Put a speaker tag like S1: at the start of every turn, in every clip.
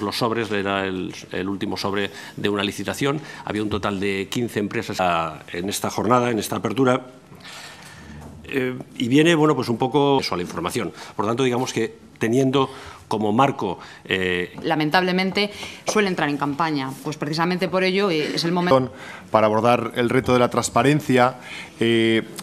S1: Los sobres era el, último sobre de una licitación. Había un total de 15 empresas en esta jornada, en esta apertura. Eh, y viene, bueno, pues un poco eso a la información. Por tanto, digamos que teniendo como marco. Eh,
S2: Lamentablemente suele entrar en campaña, pues precisamente por ello eh,
S1: es el momento. Para abordar el reto de la transparencia,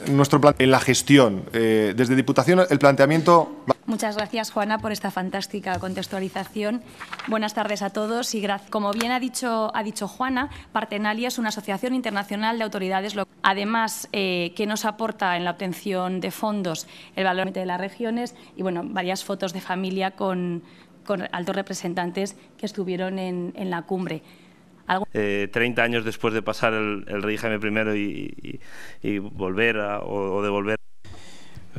S1: nuestro plan en la gestión, desde Diputación el planteamiento.
S2: Muchas gracias, Juana, por esta fantástica contextualización. Buenas tardes a todos y gracias. Como bien ha dicho, ha dicho Juana, Partenalia es una asociación internacional de autoridades locales. Además, eh, que nos aporta en la obtención de fondos el valor de las regiones y, bueno, varias fotos de familia con, altos representantes que estuvieron en, en la cumbre.
S3: Eh, treinta años después de pasar el, rey Jaime I y, volver a, o devolver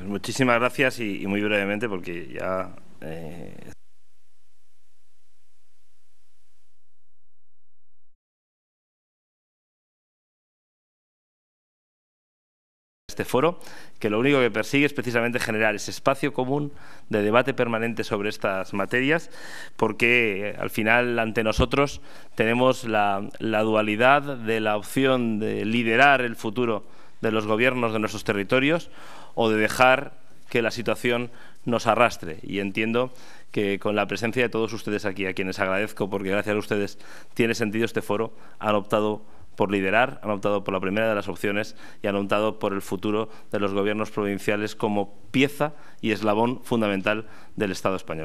S3: muchísimas gracias y, muy brevemente porque ya... Eh, este foro, que lo único que persigue es precisamente generar ese espacio común de debate permanente sobre estas materias, porque eh, al final ante nosotros tenemos la dualidad de la opción de liderar el futuro de los gobiernos de nuestros territorios o de dejar que la situación nos arrastre. Y entiendo que con la presencia de todos ustedes aquí, a quienes agradezco porque gracias a ustedes tiene sentido este foro, han optado por liderar, han optado por la primera de las opciones y han optado por el futuro de los gobiernos provinciales como pieza y eslabón fundamental del Estado español.